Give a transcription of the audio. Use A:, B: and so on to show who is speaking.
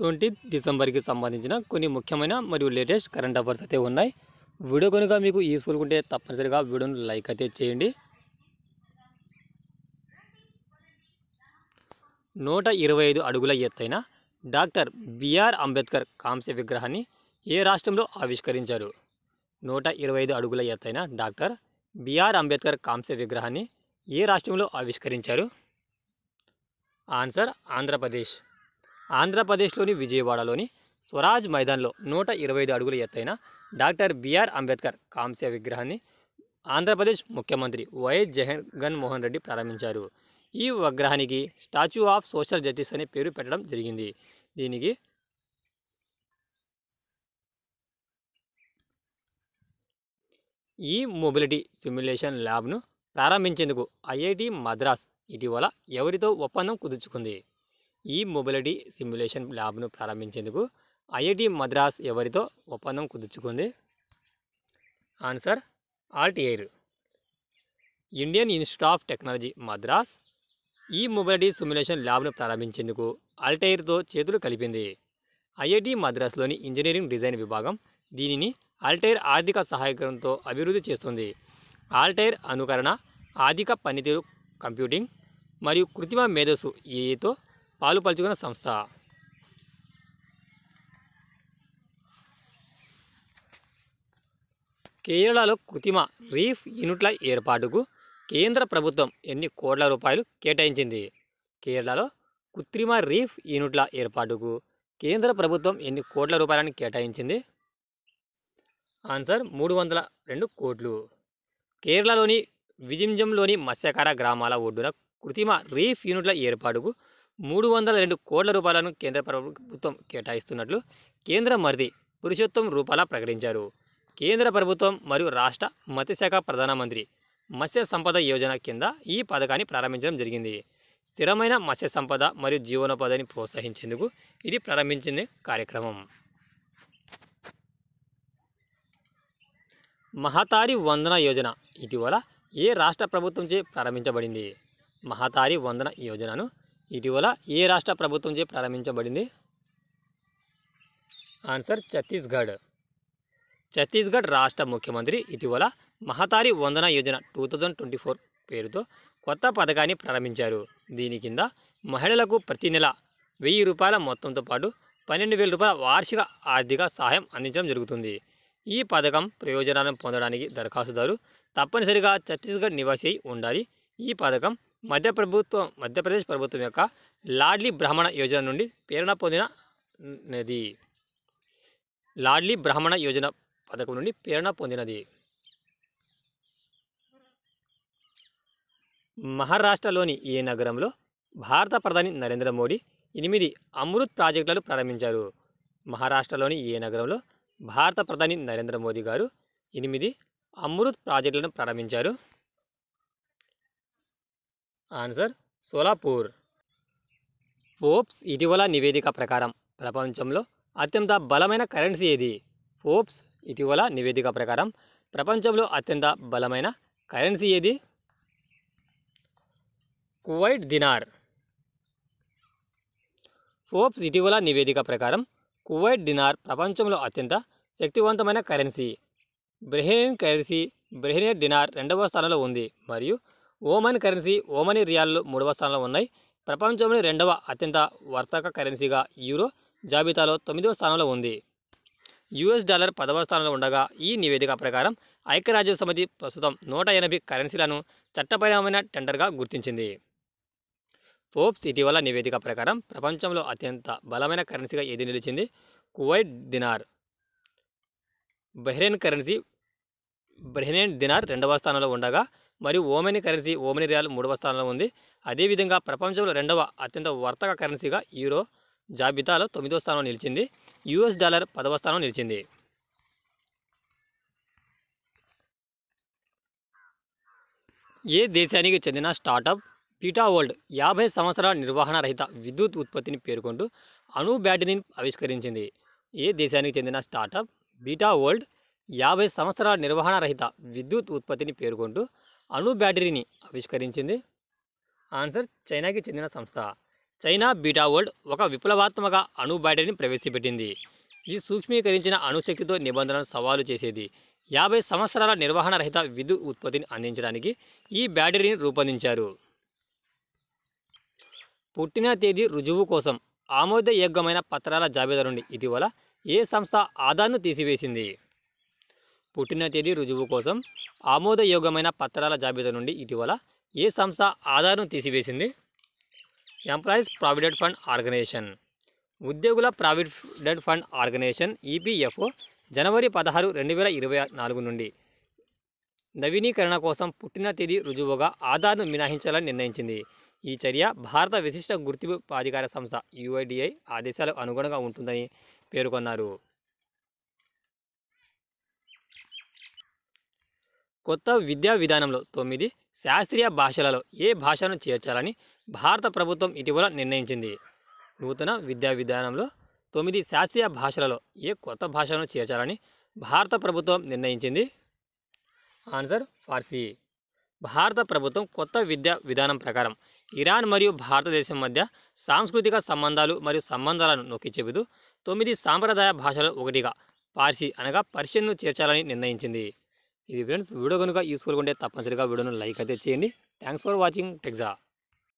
A: twenty డిసెంబర్కి సంబంధించిన కొన్ని ముఖ్యమైన మరియు లేటెస్ట్ కరెంట్ అఫేర్స్ అయితే ఉన్నాయి వీడియో కనుక మీకు యూస్ఫుల్ ఉంటే తప్పనిసరిగా వీడియోను లైక్ అయితే చేయండి నూట ఇరవై ఐదు అడుగుల ఎత్తైన డాక్టర్ బిఆర్ అంబేద్కర్ కాంస్య విగ్రహాన్ని ఏ రాష్ట్రంలో ఆవిష్కరించారు నూట ఇరవై ఐదు అడుగుల ఎత్తైన డాక్టర్ బిఆర్ అంబేద్కర్ కాంస్య విగ్రహాన్ని ఏ రాష్ట్రంలో ఆవిష్కరించారు ఆన్సర్ ఆంధ్రప్రదేశ్ ఆంధ్రప్రదేశ్లోని విజయవాడలోని స్వరాజ్ మైదాన్లో నూట ఇరవై ఐదు అడుగుల ఎత్తైన డాక్టర్ బిఆర్ అంబేద్కర్ కాంస్య విగ్రహాన్ని ఆంధ్రప్రదేశ్ ముఖ్యమంత్రి వైఎస్ జగన్ మోహన్ రెడ్డి ప్రారంభించారు ఈ విగ్రహానికి స్టాచ్యూ ఆఫ్ సోషల్ జస్టిస్ అనే పేరు పెట్టడం జరిగింది దీనికి ఈ మొబిలిటీ సిమ్యులేషన్ ల్యాబ్ను ప్రారంభించేందుకు ఐఐటి మద్రాస్ ఇటీవల ఎవరితో ఒప్పందం కుదుర్చుకుంది ఈ మొబిలిటీ సిమ్యులేషన్ ల్యాబ్ను ప్రారంభించేందుకు ఐఐటి మద్రాస్ ఎవరితో ఒప్పందం కుదుర్చుకుంది ఆన్సర్ ఆర్టీఐర్ Indian Institute of Technology Madras e mobility simulation ల్యాబ్ను ప్రారంభించేందుకు అల్టైర్తో చేతులు కలిపింది ఐఐటి మద్రాసులోని ఇంజనీరింగ్ డిజైన్ విభాగం దీనిని ఆల్టైర్ ఆర్థిక సహాయకంతో అభివృద్ధి చేస్తుంది ఆల్టైర్ అనుకరణ ఆర్థిక పనితీరు కంప్యూటింగ్ మరియు కృత్రిమ మేధస్సు ఏతో పాలు పలుచుకున్న సంస్థ కేరళలో కృత్రిమ రీఫ్ యూనిట్ల ఏర్పాటుకు కేంద్ర ప్రభుత్వం ఎన్ని కోట్ల రూపాయలు కేటాయించింది కేరళలో కృత్రిమ రీఫ్ యూనిట్ల ఏర్పాటుకు కేంద్ర ప్రభుత్వం ఎన్ని కోట్ల రూపాయలను కేటాయించింది ఆన్సర్ మూడు వందల రెండు కోట్లు కేరళలోని విజింజంలోని మత్స్యకార గ్రామాల ఒడ్డున కృత్రిమ రీఫ్ యూనిట్ల ఏర్పాటుకు మూడు వందల రెండు కోట్ల రూపాయలను కేంద్ర ప్రభుత్వం కేటాయిస్తున్నట్లు కేంద్ర మరిది పురుషోత్తం రూపాల ప్రకటించారు కేంద్ర ప్రభుత్వం మరియు రాష్ట్ర మత్స్యశాఖ ప్రధానమంత్రి మత్స్య సంపద యోజన కింద ఈ పథకాన్ని ప్రారంభించడం జరిగింది స్థిరమైన మత్స్య సంపద మరియు జీవనోపాధిని ప్రోత్సహించేందుకు ఇది ప్రారంభించిన కార్యక్రమం మహతారి వందన యోజన ఇటీవల ఏ రాష్ట్ర ప్రభుత్వంచే ప్రారంభించబడింది మహతారి వందన యోజనను ఇటీవల ఏ రాష్ట్ర ప్రభుత్వంచే ప్రారంభించబడింది ఆన్సర్ ఛత్తీస్గఢ్ ఛత్తీస్గఢ్ రాష్ట్ర ముఖ్యమంత్రి ఇటీవల Mahtari Vandan Yojana two thousand twenty four పేరుతో కొత్త పథకాన్ని ప్రారంభించారు దీని కింద మహిళలకు ప్రతి నెల వెయ్యి రూపాయల మొత్తంతో పాటు పన్నెండు వేల రూపాయల వార్షిక ఆర్థిక సహాయం అందించడం జరుగుతుంది ఈ పథకం ప్రయోజనాలను పొందడానికి దరఖాస్తుదారు తప్పనిసరిగా ఛత్తీస్గఢ్ నివాసి ఉండాలి ఈ పథకం మధ్య ప్రభుత్వం మధ్యప్రదేశ్ ప్రభుత్వం యొక్క లాడ్లీ బ్రాహ్మణ యోజన నుండి ప్రేరణ పొందిన నది లాడ్లీ బ్రాహ్మణ యోజన పథకం నుండి ప్రేరణ పొందినది మహారాష్ట్రలోని ఏ నగరంలో భారత ప్రధాని నరేంద్ర మోడీ ఎనిమిది అమృత్ ప్రాజెక్టులను ప్రారంభించారు మహారాష్ట్రలోని ఏ నగరంలో భారత ప్రధాని నరేంద్ర మోదీ గారు ఎనిమిది అమృత్ ప్రాజెక్టులను ప్రారంభించారు ఆన్సర్ సోలాపూర్ ఫోప్స్ ఇటీవల నివేదిక ప్రకారం ప్రపంచంలో అత్యంత బలమైన కరెన్సీ ఏది ఫోప్స్ ఇటీవల నివేదిక ప్రకారం ప్రపంచంలో అత్యంత బలమైన కరెన్సీ ఏది కువైట్ దినార్ ఫోప్స్ ఇటీవల నివేదిక ప్రకారం కువైట్ దినార్ ప్రపంచంలో అత్యంత శక్తివంతమైన currency Bahrainian currency Bahrainian dinar రెండవ స్థానంలో ఉంది మరియు ఓమన్ కరెన్సీ ఓమనీ రియాల్లు మూడవ స్థానంలో ఉన్నాయి ప్రపంచంలోని రెండవ అత్యంత వర్తక కరెన్సీగా యూరో జాబితాలో తొమ్మిదవ స్థానంలో ఉంది యుఎస్ డాలర్ పదవ స్థానంలో ఉండగా ఈ నివేదిక ప్రకారం ఐక్యరాజ్య సమితి ప్రస్తుతం నూట ఎనభై కరెన్సీలను చట్టపరమైన టెండర్గా గుర్తించింది ఫోప్స్ ఇటీవల నివేదిక ప్రకారం ప్రపంచంలో అత్యంత బలమైన కరెన్సీగా ఏది నిలిచింది Kuwait dinar Bahrain currency Bahrain dinar రెండవ స్థానంలో ఉండగా మరియు ఓమెని కరెన్సీ ఓమెని రియాల్ మూడవ స్థానంలో ఉంది అదేవిధంగా ప్రపంచంలో రెండవ అత్యంత వర్తక కరెన్సీగా యూరో జాబితాలో తొమ్మిదవ స్థానంలో నిలిచింది యుఎస్ డాలర్ పదవ స్థానంలో నిలిచింది ఏ దేశానికి చెందిన స్టార్టప్ పీటా వరల్డ్ యాభై సంవత్సరాల నిర్వహణ రహిత విద్యుత్ ఉత్పత్తిని పేర్కొంటూ అణు బ్యాటరీని ఆవిష్కరించింది ఏ దేశానికి చెందిన స్టార్టప్ బీటా వరల్డ్ యాభై సంవత్సరాల నిర్వహణ రహిత విద్యుత్ ఉత్పత్తిని పేర్కొంటూ అణు బ్యాటరీని ఆవిష్కరించింది ఆన్సర్ చైనాకి చెందిన సంస్థ చైనా బీటా వరల్డ్ ఒక విప్లవాత్మక అణు బ్యాటరీని ప్రవేశపెట్టింది ఇది సూక్ష్మీకరించిన అణుశక్తితో నిబంధనలను సవాలు చేసేది యాభై సంవత్సరాల నిర్వహణ రహిత విద్యుత్ ఉత్పత్తిని అందించడానికి ఈ బ్యాటరీని రూపొందించారు పుట్టిన తేదీ రుజువు కోసం ఆమోదయోగ్యమైన పత్రాల జాబితా నుండి ఇటీవల ఏ సంస్థ ఆదాను తీసివేసింది పుట్టిన తేదీ రుజువు కోసం ఆమోదయోగ్యమైన పత్రాల జాబితా నుండి ఇటీవల ఏ సంస్థ ఆధారం తీసివేసింది ఎంప్లాయీస్ ప్రావిడెంట్ ఫండ్ ఆర్గనైజేషన్ ఉద్యోగుల ప్రావిడెంట్ ఫండ్ ఆర్గనైజేషన్ ఈపీఎఫ్ఓ జనవరి పదహారు రెండు వేల ఇరవై నాలుగు నుండి నవీనీకరణ కోసం పుట్టిన తేదీ రుజువుగా ఆధార్ను మినహాయించాలని నిర్ణయించింది ఈ చర్య భారత విశిష్ట గుర్తింపు ప్రాధికార సంస్థ యుఐడిఐ ఆదేశాలకు అనుగుణంగా ఉంటుందని పేర్కొన్నారు కొత్త విద్యా విధానంలో తొమ్మిది శాస్త్రీయ భాషలలో ఏ భాషను చేర్చాలని భారత ప్రభుత్వం ఇటీవల నిర్ణయించింది నూతన విద్యా విధానంలో తొమ్మిది శాస్త్రీయ భాషలలో ఏ కొత్త భాషను చేర్చాలని భారత ప్రభుత్వం నిర్ణయించింది ఆన్సర్ ఫార్సీ భారత ప్రభుత్వం కొత్త విద్యా విధానం ప్రకారం ఇరాన్ మరియు భారతదేశం మధ్య సాంస్కృతిక సంబంధాలు మరియు సంబంధాలను నొక్కి చెబుతూ తొమ్మిది సాంప్రదాయ భాషలు ఒకటిగా పార్సీ అనగా పర్షియన్ను చేర్చాలని నిర్ణయించింది ఇది ఫ్రెండ్స్ వీడియో కనుక యూస్ఫుల్గా ఉంటే తప్పనిసరిగా వీడియోను లైక్ అయితే చేయండి థ్యాంక్స్ ఫర్ వాచింగ్ టెక్జా